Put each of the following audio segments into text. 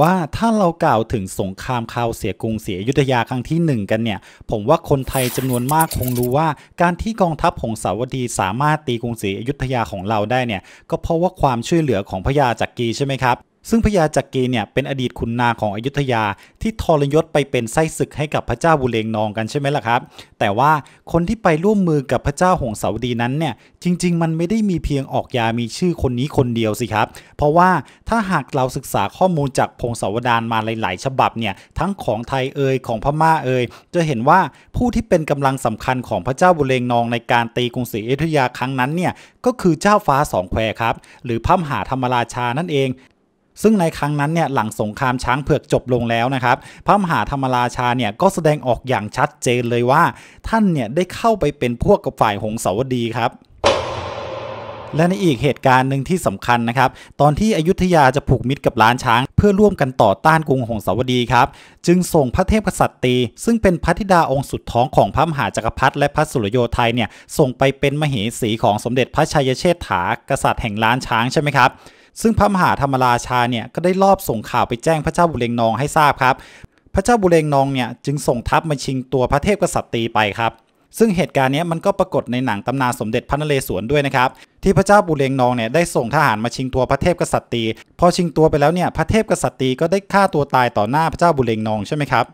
ว่าถ้าเรากล่าวถึงสงครามคาวเสียกรุงเสียยุทธยาครั้งที่ 1 กันเนี่ย ผมว่าคนไทยจำนวนมากคงรู้ว่า การที่กองทัพของสาวดีสามารถตีกรุงศรีอยุธยาของเราได้เนี่ย ก็เพราะว่าความช่วยเหลือของพญาจักรีใช่ไหมครับซึ่งพญาจักรีเนี่ยเป็นอดีตขุนนางของอยุธยา ที่ทรยศไปเป็นไส้ศึกให้กับพระเจ้าบุเรงนองกันใช่ไหมล่ะครับ แต่ว่าคนที่ไปร่วมมือกับพระเจ้าหงสาวดีนั้นเนี่ยจริงๆ มันไม่ได้มีเพียงออกยามีชื่อคนนี้คนเดียวสิครับ เพราะว่าถ้าหากเราศึกษาข้อมูลจากพงศาวดารมาหลายๆ ฉบับเนี่ยทั้งของไทยเอ่ยของพม่าเอ่ยจะเห็นว่าผู้ที่เป็นกำลังสำคัญของพระเจ้าบุเรงนอง ในการตีกรุงศรีอยุธยาครั้งนั้นเนี่ยก็คือเจ้าฟ้าสองแควครับหรือพระมหาธรรมราชานั่นเองซึ่งในครั้งนั้นเนี่ยหลังสงครามช้างเผือกจบลงแล้วนะครับ พระมหาธรรมราชาเนี่ยก็แสดงออกอย่างชัดเจนเลยว่า ท่านเนี่ยได้เข้าไปเป็นพวกกับฝ่ายหงสาวดีครับ และในอีกเหตุการณ์หนึ่งที่สำคัญนะครับ ตอนที่อยุธยาจะผูกมิตรกับล้านช้าง เพื่อร่วมกันต่อต้านกรุงหงสาวดีครับ จึงส่งพระเทพกษัตริย์ซึ่งเป็นพระธิดาองค์สุดท้องของพระมหาจักรพรรดิและพระสุรโยไทยเนี่ยส่งไปเป็นมเหสีของสมเด็จพระชัยเชษฐากษัตริย์แห่งล้านช้างใช่ไหมครับซึ่งพระมหาธรรมราชาเนี่ยก็ได้รอบส่งข่าวไปแจ้งพระเจ้าบุเรงนองให้ทราบครับ พระเจ้าบุเรงนองเนี่ยจึงส่งทัพมาชิงตัวพระเทพกษัตริย์ไปครับ ซึ่งเหตุการณ์นี้มันก็ปรากฏในหนังตำนานสมเด็จพระนเรศวรด้วยนะครับ ที่พระเจ้าบุเรงนองเนี่ยได้ส่งทหารมาชิงตัวพระเทพกษัตริย์พอชิงตัวไปแล้วเนี่ยพระเทพกษัตริย์ก็ได้ฆ่าตัวตายต่อหน้าพระเจ้าบุเรงนองใช่ไหมครับ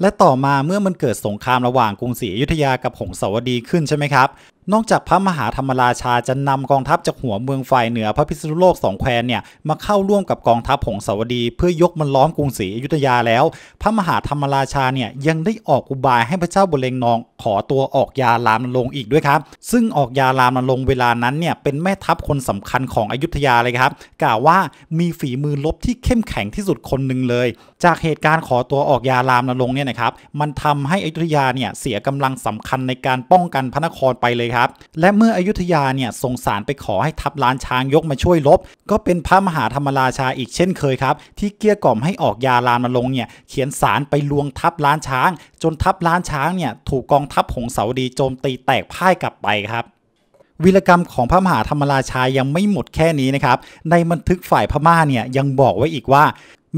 และต่อมาเมื่อมันเกิดสงครามระหว่างกรุงศรีอยุธยากับหงสาวดีขึ้นใช่ไหมครับนอกจากพระมหาธรรมราชาจะนำกองทัพจากหัวเมืองฝ่ายเหนือพระพิษณุโลกสองแควเนี่ยมาเข้าร่วมกับกองทัพผงสาวดี เพื่อยกมันล้อมกรุงศรีอยุธยาแล้ว พระมหาธรรมราชาเนี่ยยังได้ออกอุบายให้พระเจ้าบุเรงนองขอตัวออกยาลามนลงอีกด้วยครับ ซึ่งออกยาลามนลงเวลานั้นเนี่ยเป็นแม่ทัพคนสำคัญของอยุธยาเลยครับกล่าวว่ามีฝีมือลบที่เข้มแข็งที่สุดคนหนึ่งเลย จากเหตุการณ์ขอตัวออกยาลามนลงเนี่ยนะครับมันทำให้อยุธยาเนี่ยเสียกำลังสำคัญในการป้องกันพระนครไปเลยครับครับและเมื่ออยุธยาเนี่ยส่งสารไปขอให้ทัพล้านช้างยกมาช่วยลบ ก็เป็นพระมหาธรรมราชาอีกเช่นเคยครับ ที่เกี้ยกล่อมให้ออกยาลานมาลงเนี่ยเขียนสารไปลวงทัพล้านช้าง จนทัพล้านช้างเนี่ยถูกกองทัพหงสาวดีโจมตีแตกพ่ายกลับไปครับวีรกรรมของพระมหาธรรมราชายังไม่หมดแค่นี้นะครับในบันทึกฝ่ายพม่าเนี่ยยังบอกไว้อีกว่า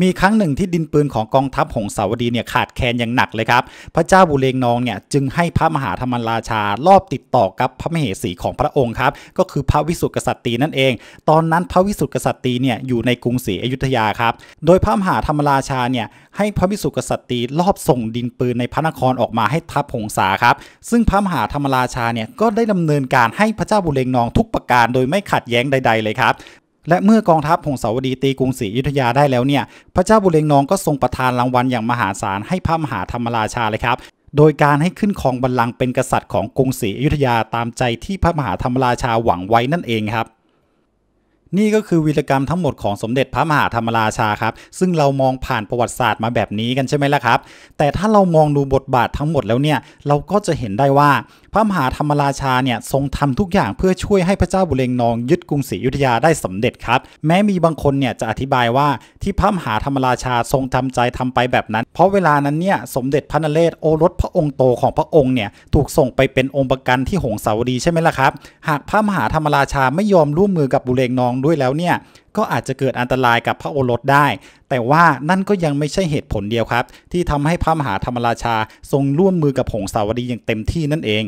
มีครั้งหนึ่งที่ดินปืนของกองทัพหงสาวดีเนี่ยขาดแคลนอย่างหนักเลยครับ พระเจ้าบุเรงนองเนี่ยจึงให้พระมหาธรรมราชารอบติดต่อกับพระมเหสีของพระองค์ครับ ก็คือพระวิสุทธิกษัตริย์นั่นเอง ตอนนั้นพระวิสุทธิกษัตริย์เนี่ยอยู่ในกรุงศรีอยุธยาครับ โดยพระมหาธรรมราชาเนี่ยให้พระวิสุทธิกษัตริย์รอบส่งดินปืนในพระนครออกมาให้ทัพหงสาครับ ซึ่งพระมหาธรรมราชาเนี่ยก็ได้ดำเนินการให้พระเจ้าบุเรงนองทุกประการ โดยไม่ขัดแย้งใดๆเลยครับและเมื่อกองทัพหงสาวดีตีกรุงศรีอยุธยาได้แล้วเนี่ย พระเจ้าบุเรงนองก็ทรงประทานรางวัลอย่างมหาศาลให้พระมหาธรรมราชาเลยครับ โดยการให้ขึ้นครองบัลลังก์เป็นกษัตริย์ของกรุงศรีอยุธยาตามใจที่พระมหาธรรมราชาหวังไว้นั่นเองครับนี่ก็คือวีรกรรมทั้งหมดของสมเด็จพระมหาธรรมราชาครับซึ่งเรามองผ่านประวัติศาสตร์มาแบบนี้กันใช่ไหมล่ะครับ แต่ถ้าเรามองดูบทบาททั้งหมดแล้วเนี่ยเราก็จะเห็นได้ว่าพระมหาธรรมราชาเนี่ยทรงทำทุกอย่างเพื่อช่วยให้พระเจ้าบุเรงนองยึดกรุงศรีอยุธยาได้สำเร็จครับแม้มีบางคนเนี่ยจะอธิบายว่าที่พระมหาธรรมราชาทรงทำใจทำไปแบบนั้น เพราะเวลานั้นเนี่ยสมเด็จพระนเรศโอรสพระองค์โตของพระองค์เนี่ยถูกส่งไปเป็นองค์ประกันที่หงสาวดีใช่ไหมล่ะครับหากพระมหาธรรมราชาไม่ยอมร่วมมือกับบุเรงนองด้วยแล้วเนี่ยก็อาจจะเกิดอันตรายกับพระโอรสได้ แต่ว่านั่นก็ยังไม่ใช่เหตุผลเดียวครับ ที่ทำให้พระมหาธรรมราชาทรงร่วมมือกับผงสาวดีอย่างเต็มที่นั่นเอง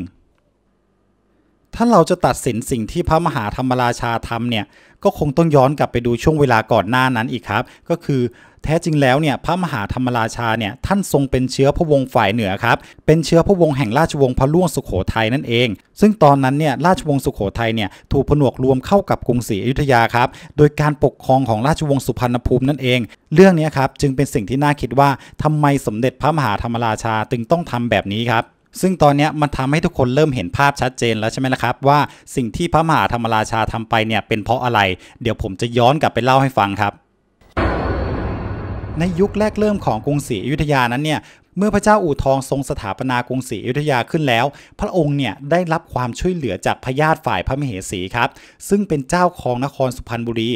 ถ้าเราจะตัดสินสิ่งที่พระมหาธรรมราชาทำเนี่ย ก็คงต้องย้อนกลับไปดูช่วงเวลาก่อนหน้านั้นอีกครับ ก็คือแท้จริงแล้วเนี่ยพระมหาธรรมราชาเนี่ยท่านทรงเป็นเชื้อพระวงศ์ฝ่ายเหนือครับ เป็นเชื้อพระวงศ์แห่งราชวงศ์พระล่วงสุขโขทัยนั่นเอง ซึ่งตอนนั้นเนี่ยราชวงศ์สุขโขทัยเนี่ยถูกผนวกรวมเข้ากับกรุงศรีอยุธยาครับ โดยการปกครองของราชวงศ์สุพรรณภูมินั่นเอง เรื่องนี้ครับจึงเป็นสิ่งที่น่าคิดว่าทำไมสมเด็จพระมหาธรรมราชาจึงต้องทำแบบนี้ครับซึ่งตอนนี้มันทำให้ทุกคนเริ่มเห็นภาพชัดเจนแล้วใช่ไหมล่ะครับว่าสิ่งที่พระมหาธรรมราชาทำไปเนี่ยเป็นเพราะอะไร เดี๋ยวผมจะย้อนกลับไปเล่าให้ฟังครับ ในยุคแรกเริ่มของกรุงศรีอยุธยานั้นเนี่ยเมื่อพระเจ้าอู่ทองทรงสถาปนากรุงศรีอยุธยาขึ้นแล้ว พระองค์เนี่ยได้รับความช่วยเหลือจากพญาติฝ่ายพระมเหสีครับ ซึ่งเป็นเจ้าของนครสุพรรณบุรี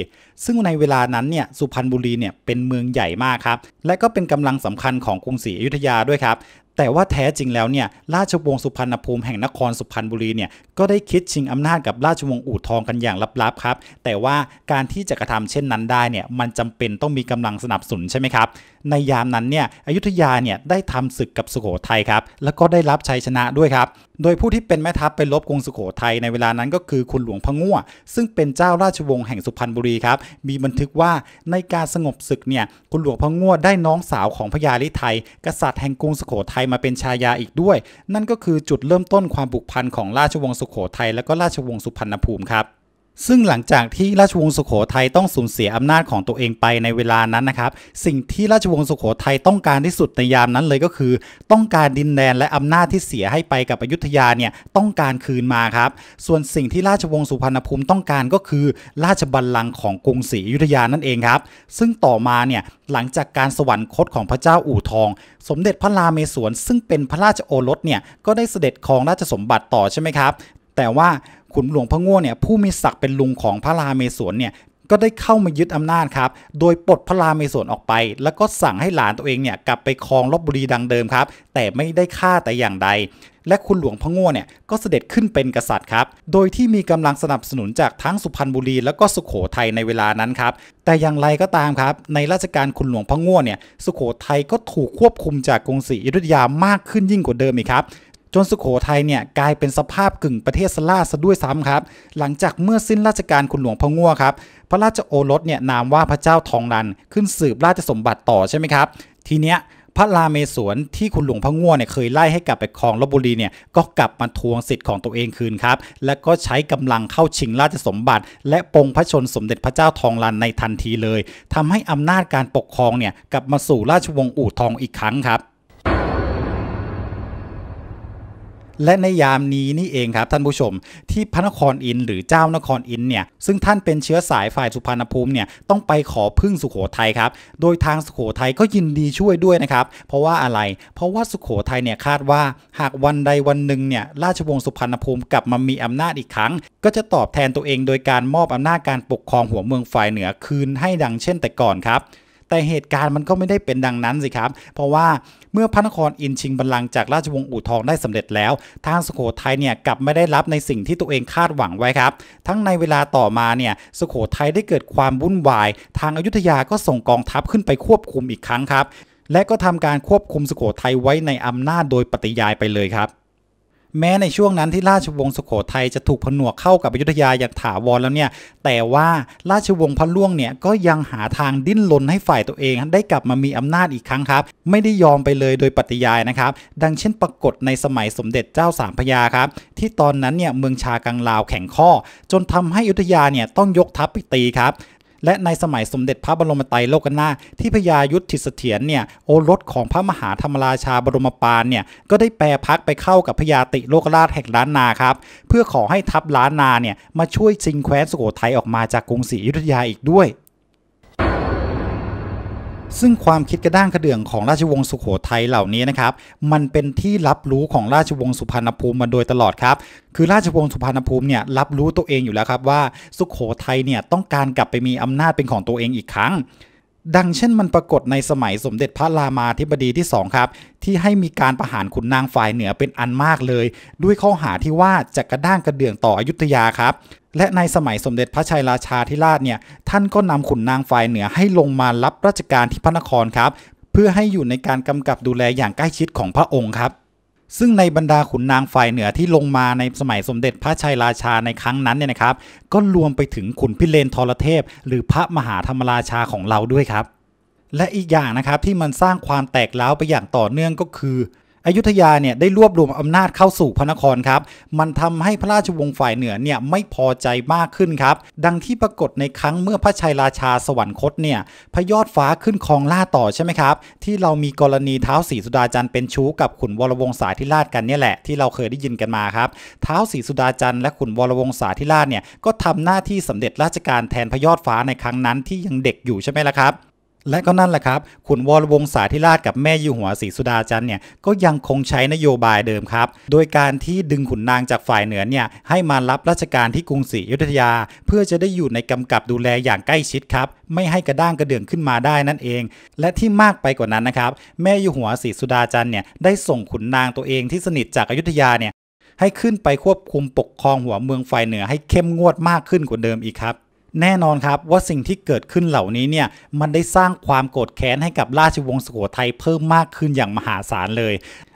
ซึ่งในเวลานั้นเนี่ยสุพรรณบุรีเนี่ยเป็นเมืองใหญ่มากครับและก็เป็นกำลังสำคัญของกรุงศรีอยุธยาด้วยครับแต่ว่าแท้จริงแล้วเนี่ยราชวงศ์สุพรรณภูมิแห่งนครสุพรรณบุรีเนี่ยก็ได้คิดชิงอำนาจกับราชวงศ์อู่ทองกันอย่างลับๆครับแต่ว่าการที่จะกระทำเช่นนั้นได้เนี่ยมันจำเป็นต้องมีกำลังสนับสนุนใช่ไหมครับในยามนั้นเนี่ยอยุธยาเนี่ยได้ทำศึกกับสุโขทัยครับแล้วก็ได้รับชัยชนะด้วยครับโดยผู้ที่เป็นแม่ทัพไปลบกรุงสุโขทัยในเวลานั้นก็คือคุณหลวงพงั่ว ซึ่งเป็นเจ้าราชวงศ์แห่งสุพรรณบุรีครับมีบันทึกว่าในการสงบศึกเนี่ยคุณหลวงพงั่ว ได้น้องสาวของพญาลิไทยกษัตริย์แห่งกรุงสุโขทัยมาเป็นชายาอีกด้วย นั่นก็คือจุดเริ่มต้นความผูกพันของราชวงศ์สุขโขทัยและก็ราชวงศ์สุพรรณภูมิครับซึ่งหลังจากที่ราชวงศ์สุขโขทัยต้องสูญเสียอำนาจของตัวเองไปในเวลานั้นนะครับสิ่งที่ราชวงศ์สุขโขทัยต้องการที่สุดในยามนั้นเลยก็คือ ต้องการดินแดนและอำนาจที่เสียให้ไปกับอยุธยาเนี่ยต้องการคืนมาครับ ส่วนสิ่งที่ราชวงศ์สุพรรณภูมิต้องการก็คือราชบัลลังก์ของกรุงศรีอยุธยานั่นเองครับ ซึ่งต่อมาเนี่ยหลังจากการสวรรคตของพระเจ้าอู่ทอง สมเด็จพระราเมศวรซึ่งเป็นพระราชโอรสเนี่ยก็ได้เสด็จครองราชสมบัติต่อใช่ไหมครับ แต่ว่าขุนหลวงพระง่วงเนี่ยผู้มีศักดิ์เป็นลุงของพระราเมศวรเนี่ยก็ได้เข้ามายึดอำนาจครับ โดยปลดพระรามเมศวรออกไป แล้วก็สั่งให้หลานตัวเองเนี่ยกลับไปครองลบบุรีดังเดิมครับ แต่ไม่ได้ฆ่าแต่อย่างใดและคุณหลวงพระง่วเนี่ยก็เสด็จขึ้นเป็นกษัตริย์ครับ โดยที่มีกำลังสนับสนุนจากทั้งสุพรรณบุรีแล้วก็สุขโขทัยในเวลานั้นครับแต่อย่างไรก็ตามครับในราชการคุณหลวงพระง่วเนี่ยสุขโขทัยก็ถูกควบคุมจากกรุงศรีอยุธยามากขึ้นยิ่งกว่าเดิมอีกครับจนสุขโขทัยเนี่ยกลายเป็นสภาพกึ่งประเทศสล่าซะด้วยซ้ำครับ หลังจากเมื่อสิ้นราชการคุณหลวงพะง่วครับพระราชโอรสเนี่ยนามว่าพระเจ้าทองรันขึ้นสืบราชสมบัติต่อใช่ไหมครับทีเนี้ยพระราเมศวรที่คุณหลวงพะง่วเนี่ยเคยไล่ให้กลับไปครองลบบุรีเนี่ยก็กลับมาทวงสิทธิ์ของตัวเองคืนครับและก็ใช้กำลังเข้าชิงราชสมบัติ และปงพระชนสมเด็จพระเจ้าทองรันในทันทีเลย ทำให้อำนาจการปกครองเนี่ยกลับมาสู่ราชวงศ์อู่ทองอีกครั้งครับและในยามนี้นี่เองครับท่านผู้ชม ที่พระนครอินหรือเจ้านครอินเนี่ยซึ่งท่านเป็นเชื้อสายฝ่ายสุพรรณภูมิเนี่ยต้องไปขอพึ่งสุขโขทัยครับโดยทางสุขโขทัยก็ยินดีช่วยด้วยนะครับเพราะว่าอะไรเพราะว่าสุขโขทัยเนี่ยคาดว่า หากวันใดวันหนึ่งเนี่ยราชวงศ์สุพรรณภูมิกลับมามีอำนาจอีกครั้ง ก็จะตอบแทนตัวเองโดยการมอบอำนาจการปกครองหัวเมืองฝ่ายเหนือคืนให้ดังเช่นแต่ก่อนครับแต่เหตุการณ์มันก็ไม่ได้เป็นดังนั้นสิครับ เพราะว่าเมื่อพระนครอินชิงบัลลังก์จากราชวงศ์อู่ทองได้สำเร็จแล้ว ทางสุโขทัยเนี่ยกลับไม่ได้รับในสิ่งที่ตัวเองคาดหวังไว้ครับ ทั้งในเวลาต่อมาเนี่ยสุโขทัยได้เกิดความวุ่นวาย ทางอายุทยาก็ส่งกองทัพขึ้นไปควบคุมอีกครั้งครับ และก็ทำการควบคุมสุโขทัยไว้ในอำนาจโดยปฏิยายไปเลยครับแม้ในช่วงนั้นที่ราชวงศ์สุขโขทัยจะถูกผนวกเข้ากับอยุธยาอย่างถาวรแล้วเนี่ย แต่ว่าราชวงศ์พระล่วงเนี่ยก็ยังหาทางดิ้นรนให้ฝ่ายตัวเองได้กลับมามีอำนาจอีกครั้งครับ ไม่ได้ยอมไปเลยโดยปฏิยายนะครับ ดังเช่นปรากฏในสมัยสมเด็จเจ้าสามพยาครับ ที่ตอนนั้นเนี่ยเมืองชากังลาวแข่งข้อ จนทำให้อยุธยาเนี่ยต้องยกทัพไปตีครับและในสมัยสมเด็จพระบรมไตรโลกนาถที่พญายุทธิเสถียรเนี่ยโอรสของพระมหาธรรมราชาบรมปานเนี่ยก็ได้แปรพักไปเข้ากับพญาติโลกราชแห่งล้านนาครับเพื่อขอให้ทัพล้านนาเนี่ยมาช่วยชิงแคว้นสุโขทัยออกมาจากกรุงศรีอยุธยาอีกด้วยซึ่งความคิดกระด้างกระเดื่องของราชวงศ์สุขโขทัยเหล่านี้นะครับ มันเป็นที่รับรู้ของราชวงศ์สุพรรณภูมิมาโดยตลอดครับ คือราชวงศ์สุพรรณภูมิเนี่ยรับรู้ตัวเองอยู่แล้วครับว่า สุขโขทัยเนี่ยต้องการกลับไปมีอำนาจเป็นของตัวเองอีกครั้งดังเช่นมันปรากฏในสมัยสมเด็จพระรามาธิบดีที่ 2 ครับ ที่ให้มีการประหารขุนนางฝ่ายเหนือเป็นอันมากเลย ด้วยข้อหาที่ว่าจะกระด้างกระเดื่องต่ออยุธยาครับ และในสมัยสมเด็จพระชัยราชาธิราชเนี่ย ท่านก็นำขุนนางฝ่ายเหนือให้ลงมารับราชการที่พระนครครับ เพื่อให้อยู่ในการกำกับดูแลอย่างใกล้ชิดของพระองค์ครับซึ่งในบรรดาขุนนางฝ่ายเหนือที่ลงมาในสมัยสมเด็จพระชัยราชาในครั้งนั้นเนี่ยนะครับ ก็รวมไปถึงขุนพิเรนทรเทพหรือพระมหาธรรมราชาของเราด้วยครับ และอีกอย่างนะครับที่มันสร้างความแตกเล้าไปอย่างต่อเนื่องก็คืออยุธยาเนี่ยได้รวบรวมอำนาจเข้าสู่พระนครครับ มันทำให้พระราชวงศ์ฝ่ายเหนือเนี่ยไม่พอใจมากขึ้นครับ ดังที่ปรากฏในครั้งเมื่อพระชัยราชาสวรรคตเนี่ยพระยอดฟ้าขึ้นครองล่าต่อใช่ไหมครับ ที่เรามีกรณีเท้าสีสุดาจันทร์เป็นชู้กับขุนวรวงศาธิราชกันเนี่ยแหละ ที่เราเคยได้ยินกันมาครับ เท้าสีสุดาจันทร์และขุนวรวงศาธิราชเนี่ยก็ทำหน้าที่สำเร็จราชการแทนพระยอดฟ้าในครั้งนั้นที่ยังเด็กอยู่ใช่ไหมล่ะครับและก็นั่นแหละครับ ขุนวรวงศาธิราชกับแม่ยู่หัวศรีสุดาจันเนี่ย ก็ยังคงใช้นโยบายเดิมครับ โดยการที่ดึงขุนนางจากฝ่ายเหนือเนี่ยให้มารับราชการที่กรุงศรีอยุธยา เพื่อจะได้อยู่ในกำกับดูแลอย่างใกล้ชิดครับ ไม่ให้กระด้างกระเดื่องขึ้นมาได้นั่นเอง และที่มากไปกว่านั้นนะครับ แม่ยู่หัวศรีสุดาจันเนี่ยได้ส่งขุนนางตัวเองที่สนิทจากอยุธยาเนี่ยให้ขึ้นไปควบคุมปกครองหัวเมืองฝ่ายเหนือให้เข้มงวดมากขึ้นกว่าเดิมอีกครับแน่นอนครับว่าสิ่งที่เกิดขึ้นเหล่านี้เนี่ยมันได้สร้างความโกรธแค้นให้กับราชวงศ์สุโขทัยเพิ่มมากขึ้นอย่างมหาศาลเลย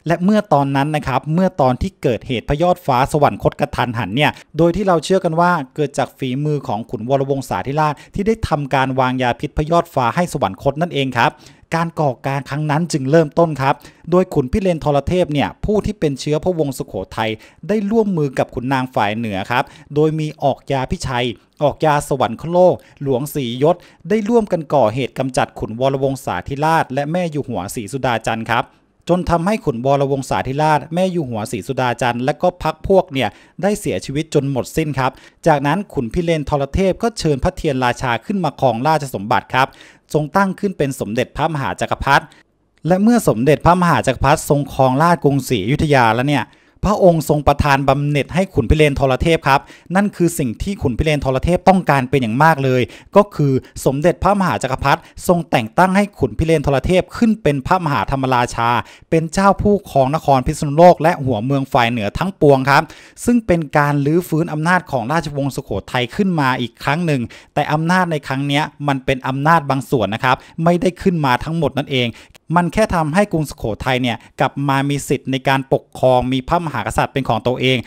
และเมื่อตอนนั้นนะครับเมื่อตอนที่เกิดเหตุพยอดฟ้าสวรรคตกระทันหันเนี่ยโดยที่เราเชื่อกันว่าเกิดจากฝีมือของขุนวรวงศาธิราชที่ได้ทำการวางยาพิษพยอดฟ้าให้สวรรคตนั่นเองครับการก่อการครั้งนั้นจึงเริ่มต้นครับ โดยขุนพิเรนทรเทพเนี่ยผู้ที่เป็นเชื้อพระวงศ์สุขโขทัยได้ร่วมมือกับขุนนางฝ่ายเหนือครับ โดยมีออกยาพิชัย ออกยาสวรรคโลก หลวงศรียศ ได้ร่วมกันก่อเหตุกำจัดขุนวรวงศาธิราช และแม่อยู่หัวศรีสุดาจันทร์ครับจนทำให้ขุนบรวงศาธิราชแม่อยู่หัวศรีสุดาจันทร์ และก็พักพวกเนี่ยได้เสียชีวิตจนหมดสิ้นครับ จากนั้นขุนพิเรนทรเทพก็เชิญพระเทียนราชาขึ้นมาครองราชสมบัติครับทรงตั้งขึ้นเป็นสมเด็จพระมหาจากักรพรรดิและเมื่อสมเด็จพระมหาจากักรพรรดิทรงครองราชกรุงศรีอยุธยาแล้วเนี่ยพระองค์ทรงประทานบำเหน็จให้ขุนพิเรนทรเทพครับ นั่นคือสิ่งที่ขุนพิเรนทรเทพต้องการเป็นอย่างมากเลย ก็คือสมเด็จพระมหาจักรพรรดิทรงแต่งตั้งให้ขุนพิเรนทรเทพขึ้นเป็นพระมหาธรรมราชา เป็นเจ้าผู้ครองนครพิษณุโลกและหัวเมืองฝ่ายเหนือทั้งปวงครับ ซึ่งเป็นการลื้อฟื้นอำนาจของราชวงศ์สุโขทัยขึ้นมาอีกครั้งหนึ่ง แต่อำนาจในครั้งนี้มันเป็นอำนาจบางส่วนนะครับ ไม่ได้ขึ้นมาทั้งหมดนั่นเองมันแค่ทำให้กรุงสุขโขทัยเนี่ยกลับมามีสิทธิ์ในการปกครองมีพระมหากษัตริย์เป็นของตัวเอง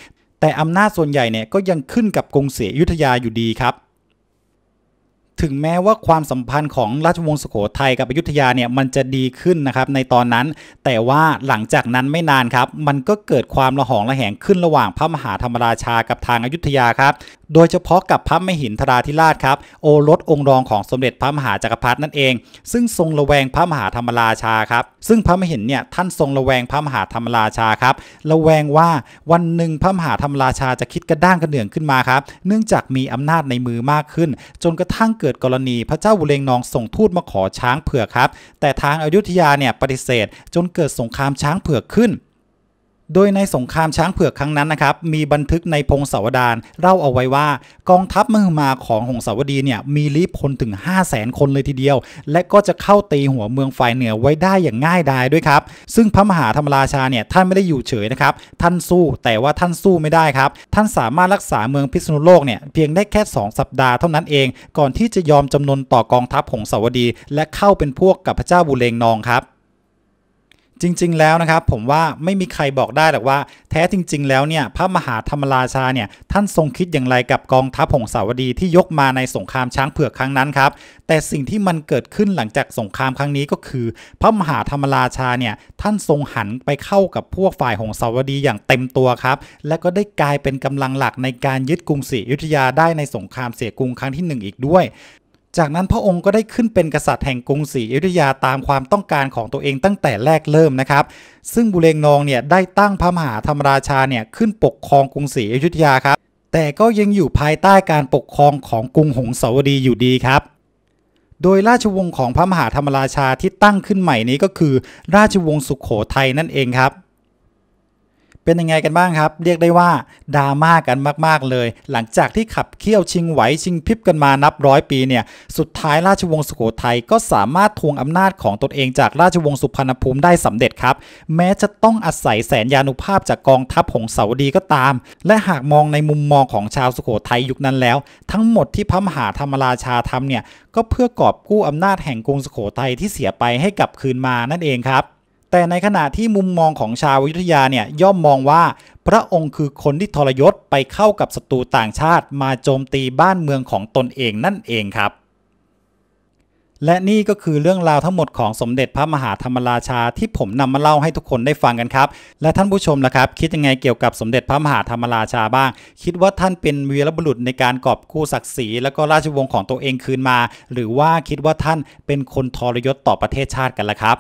แต่อำนาจส่วนใหญ่เนี่ยก็ยังขึ้นกับกรุงศรีอยุธยาอยู่ดีครับถึงแม้ว่าความสัมพันธ์ของราชวงศ์สุขโขทัยกับอยุธยาเนี่ยมันจะดีขึ้นนะครับในตอนนั้น แต่ว่าหลังจากนั้นไม่นานครับ มันก็เกิดความระหองระแหงขึ้นระหว่างพระมหาธรรมราชากับทางอยุธยาครับ โดยเฉพาะกับพระมหินทราธิราชครับโอรสองค์รองของสมเด็จพระมหาจักรพรรดินั่นเองซึ่งทรงระแวงพระมหาธรรมราชาครับซึ่งพระมหินเนี่ยท่านทรงระแวงพระมหาธรรมราชาครับระแวงว่าวันหนึ่งพระมหาธรรมราชาจะคิดกระด้างกระเดื่องขึ้นมาครับเนื่องจากมีอำนาจในมือมากขึ้น จนกระทั่งเกิดกรณีพระเจ้าบุเรงนองส่งทูตมาขอช้างเผือกครับ แต่ทางอายุทยาเนี่ยปฏิเสธจนเกิดสงครามช้างเผือกขึ้นโดยในสงครามช้างเผือกครั้งนั้นนะครับมีบันทึกในพงศาวดารเล่าเอาไว้ว่ากองทัพมหึมาของหงสาวดีเนี่ยมีลีบพลถึง 5 0 0แสนคนเลยทีเดียว และก็จะเข้าตีหัวเมืองฝ่ายเหนือไว้ได้อย่างง่ายดายด้วยครับ ซึ่งพระมหาธรรมราชาเนี่ยท่านไม่ได้อยู่เฉยนะครับท่านสู้แต่ว่าท่านสู้ไม่ได้ครับท่านสามารถรักษาเมืองพิษณุโลกเนี่ยเพียงได้แค่ 2 สัปดาห์เท่านั้นเองก่อนที่จะยอมจำนนต่อกองทัพหงสาวดีและเข้าเป็นพวกกับพระเจ้าบุเรงนองครับจริงๆ แล้วนะครับผมว่าไม่มีใครบอกได้หรอกว่า แท้จริง ๆ แล้วเนี่ยพระมหาธรรมราชาเนี่ยท่านทรงคิดอย่างไรกับกองทัพหงสาวดีที่ยกมาในสงครามช้างเผือกครั้งนั้นครับแต่สิ่งที่มันเกิดขึ้นหลังจากสงครามครั้งนี้ก็คือ พระมหาธรรมราชาเนี่ยท่านทรงหันไปเข้ากับพวกฝ่ายหงสาวดีอย่างเต็มตัวครับและก็ได้กลายเป็นกำลังหลักในการยึดกรุงศรีอยุธยาได้ในสงครามเสียกรุงครั้งที่1อีกด้วยจากนั้นพระองค์ก็ได้ขึ้นเป็นกษัตริย์แห่งกรุงศรีอยุธยาตามความต้องการของตัวเองตั้งแต่แรกเริ่มนะครับ ซึ่งบุเรงนองเนี่ยได้ตั้งพระมหาธรรมราชาเนี่ยขึ้นปกครองกรุงศรีอยุธยาครับ แต่ก็ยังอยู่ภายใต้การปกครองของกรุงหงสาวดีอยู่ดีครับ โดยราชวงศ์ของพระมหาธรรมราชาที่ตั้งขึ้นใหม่นี้ก็คือราชวงศ์สุขโขทัยนั่นเองครับเป็นยังไงกันบ้างครับ เรียกได้ว่าดราม่ากันมาก ๆ เลย หลังจากที่ขับเคี่ยวชิงไหวชิงพริบกันมานับร้อยปีเนี่ย สุดท้ายราชวงศ์สุโขทัยก็สามารถทวงอำนาจของตนเองจากราชวงศ์สุพรรณภูมิได้สำเร็จครับ แม้จะต้องอาศัยแสนยานุภาพจากกองทัพของเสาวดีก็ตาม และหากมองในมุมมองของชาวสุโขทัยยุคนั้นแล้ว ทั้งหมดที่พระมหาธรรมราชาทำเนี่ย ก็เพื่อกอบกู้อำนาจแห่งกรุงสุโขทัยที่เสียไปให้กลับคืนมานั่นเองครับแต่ในขณะที่มุมมองของชาววิทยาเนี่ยย่อมมองว่าพระองค์คือคนที่ทรยศไปเข้ากับศัตรูต่างชาติ มาโจมตีบ้านเมืองของตนเองนั่นเองครับ และนี่ก็คือเรื่องราวทั้งหมดของสมเด็จพระมหาธรรมราชา ที่ผมนำมาเล่าให้ทุกคนได้ฟังกันครับและท่านผู้ชมล่ะครับ คิดยังไงเกี่ยวกับสมเด็จพระมหาธรรมราชาบ้าง คิดว่าท่านเป็นวีรบุรุษในการกอบกู้ศักดิ์ศรีและก็ราชวงศ์ของตัวเองคืนมา หรือว่าคิดว่าท่านเป็นคนทรยศต่อประเทศชาติกันล่ะครับ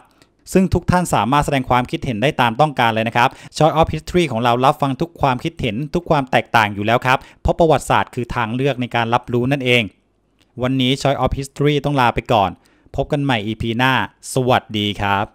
ซึ่งทุกท่านสามารถแสดงความคิดเห็นได้ตามต้องการเลยนะครับ Choice of History ของเรารับฟังทุกความคิดเห็น ทุกความแตกต่างอยู่แล้วครับ เพราะประวัติศาสตร์คือทางเลือกในการรับรู้นั่นเอง วันนี้ Choice of History ต้องลาไปก่อน พบกันใหม่ EP หน้า สวัสดีครับ